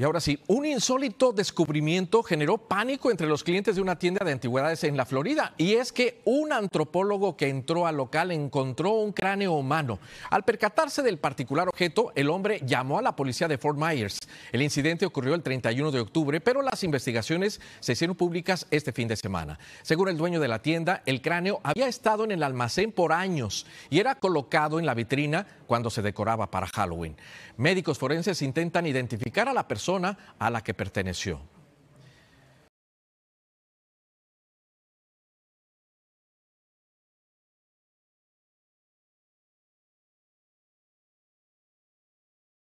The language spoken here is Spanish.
Y ahora sí, un insólito descubrimiento generó pánico entre los clientes de una tienda de antigüedades en la Florida. Y es que un antropólogo que entró al local encontró un cráneo humano. Al percatarse del particular objeto, el hombre llamó a la policía de Fort Myers. El incidente ocurrió el 31 de octubre, pero las investigaciones se hicieron públicas este fin de semana. Según el dueño de la tienda, el cráneo había estado en el almacén por años y era colocado en la vitrina cuando se decoraba para Halloween. Médicos forenses intentan identificar a la persona a la que perteneció.